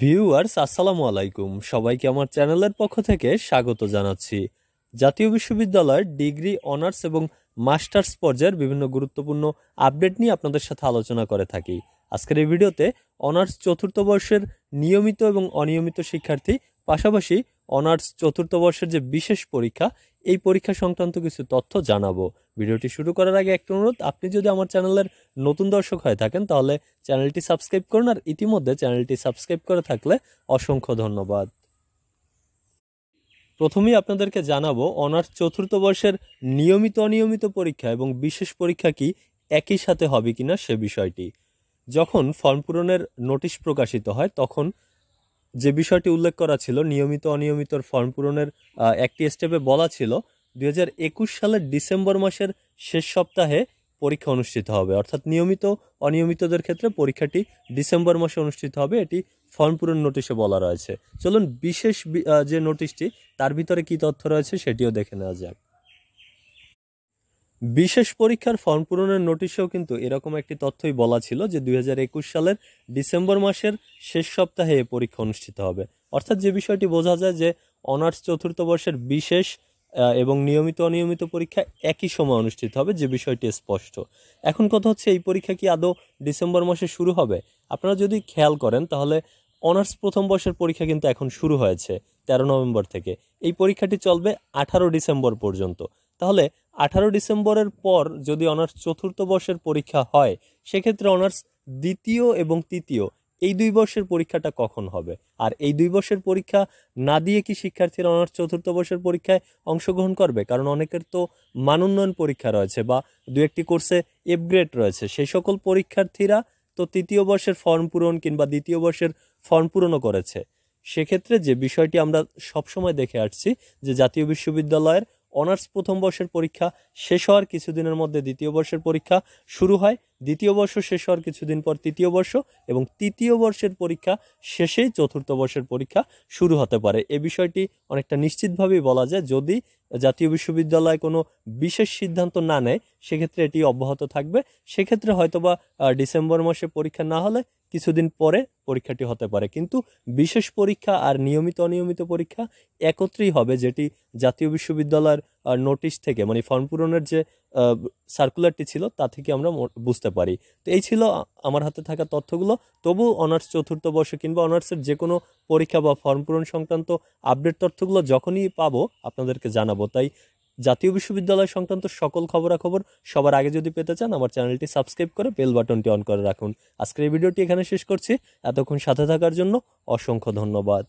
viewers আসসালামু আলাইকুম সবাইকে আমার চ্যানেলের পক্ষ থেকে স্বাগত জানাচ্ছি জাতীয় বিশ্ববিদ্যালয়ের ডিগ্রি অনার্স এবং মাস্টার্স পর্যায়ের বিভিন্ন গুরুত্বপূর্ণ আপডেট নিয়ে আপনাদের সাথে আলোচনা করে থাকি আজকের এই ভিডিওতে অনার্স চতুর্থ বর্ষের নিয়মিত এবং অনিয়মিত শিক্ষার্থী পাশাপাশি অনার্স চতুর্থ বর্ষের যে বিশেষ পরীক্ষা এই পরীক্ষা সংক্রান্ত কিছু তথ্য জানাবো ভিডিওটি শুরু করার আগে একটা অনুরোধ আপনি যদি আমার চ্যানেলের নতুন দর্শক হয়ে থাকেন তাহলে চ্যানেলটি সাবস্ক্রাইব করুন আর ইতিমধ্যে চ্যানেলটি সাবস্ক্রাইব করে থাকলে অসংখ্য ধন্যবাদ প্রথমেই আপনাদেরকে জানাবো অনার্স চতুর্থ বর্ষের নিয়মিত অনিয়মিত পরীক্ষা এবং বিশেষ পরীক্ষা কি একই সাথে হবে কিনা সে বিষয়টি যখন ফর্ম পূরণের নোটিশ প্রকাশিত হয় তখন যে বিষয়টি উল্লেখ করা ছিল নিয়মিত অনিয়মিতর ফর্ম পূরণের একটি স্টেপে বলা ছিল দুই সালের ডিসেম্বর মাসের শেষ সপ্তাহে পরীক্ষা অনুষ্ঠিত হবে অর্থাৎ নিয়মিত অনিয়মিতদের ক্ষেত্রে পরীক্ষাটি ডিসেম্বর মাসে অনুষ্ঠিত হবে এটি ফর্ম পূরণ নোটিশে বলা রয়েছে চলুন বিশেষ যে নোটিশটি তার ভিতরে কি তথ্য রয়েছে সেটিও দেখে নেওয়া যাক বিশেষ পরীক্ষার ফর্ম পূরণের নোটিশেও কিন্তু এরকম একটি তথ্যই বলা ছিল যে দুই সালের ডিসেম্বর মাসের শেষ সপ্তাহে এ পরীক্ষা অনুষ্ঠিত হবে অর্থাৎ যে বিষয়টি বোঝা যায় যে অনার্স চতুর্থ বর্ষের বিশেষ এবং নিয়মিত অনিয়মিত পরীক্ষা একই সময় অনুষ্ঠিত হবে যে বিষয়টি স্পষ্ট এখন কথা হচ্ছে এই পরীক্ষা কি আদৌ ডিসেম্বর মাসে শুরু হবে আপনারা যদি খেয়াল করেন তাহলে অনার্স প্রথম বর্ষের পরীক্ষা কিন্তু এখন শুরু হয়েছে তেরো নভেম্বর থেকে এই পরীক্ষাটি চলবে আঠারো ডিসেম্বর পর্যন্ত তাহলে আঠারো ডিসেম্বরের পর যদি অনার্স চতুর্থ বর্ষের পরীক্ষা হয় সেক্ষেত্রে অনার্স দ্বিতীয় এবং তৃতীয় এই দুই বর্ষের পরীক্ষাটা কখন হবে আর এই দুই বর্ষের পরীক্ষা না দিয়ে কি শিক্ষার্থীরা অনার্স চতুর্থ বর্ষের পরীক্ষায় অংশগ্রহণ করবে কারণ অনেকের তো মানোন্নয়ন পরীক্ষা রয়েছে বা দু একটি কোর্সে এপগ্রেড রয়েছে সেই সকল পরীক্ষার্থীরা তো তৃতীয় বর্ষের ফর্ম পূরণ কিংবা দ্বিতীয় বর্ষের ফর্ম পূরণও করেছে সেক্ষেত্রে যে বিষয়টি আমরা সবসময় দেখে আসছি যে জাতীয় বিশ্ববিদ্যালয়ের অনার্স প্রথম বর্ষের পরীক্ষা শেষ হওয়ার কিছুদিনের মধ্যে দ্বিতীয় বর্ষের পরীক্ষা শুরু হয় দ্বিতীয় বর্ষ শেষ হওয়ার কিছুদিন পর তৃতীয় বর্ষ এবং তৃতীয় বর্ষের পরীক্ষা শেষেই চতুর্থ বর্ষের পরীক্ষা শুরু হতে পারে এ বিষয়টি অনেকটা নিশ্চিতভাবেই বলা যায় যদি জাতীয় বিশ্ববিদ্যালয় কোনো বিশেষ সিদ্ধান্ত না নেয় সেক্ষেত্রে এটি অব্যাহত থাকবে সেক্ষেত্রে হয়তোবা ডিসেম্বর মাসে পরীক্ষা না হলে কিছুদিন পরে পরীক্ষাটি হতে পারে কিন্তু বিশেষ পরীক্ষা আর নিয়মিত অনিয়মিত পরীক্ষা একত্রেই হবে যেটি জাতীয় বিশ্ববিদ্যালয়ের নোটিশ থেকে মানে ফর্ম পূরণের যে সার্কুলারটি ছিল তা থেকে আমরা বুঝতে পারি তো এই ছিল আমার হাতে থাকা তথ্যগুলো তবু অনার্স চতুর্থ বর্ষ কিংবা অনার্সের যে কোনো পরীক্ষা বা ফর্ম পূরণ সংক্রান্ত আপডেট তথ্যগুলো যখনই পাবো আপনাদেরকে জানাবো তাই জাতীয় বিশ্ববিদ্যালয় সংক্রান্ত সকল খবরাখবর সবার আগে যদি পেতে চান আমার চ্যানেলটি সাবস্ক্রাইব করে বেল বাটনটি অন করে রাখুন আজকের এই ভিডিওটি এখানে শেষ করছি এতক্ষণ সাথে থাকার জন্য অসংখ্য ধন্যবাদ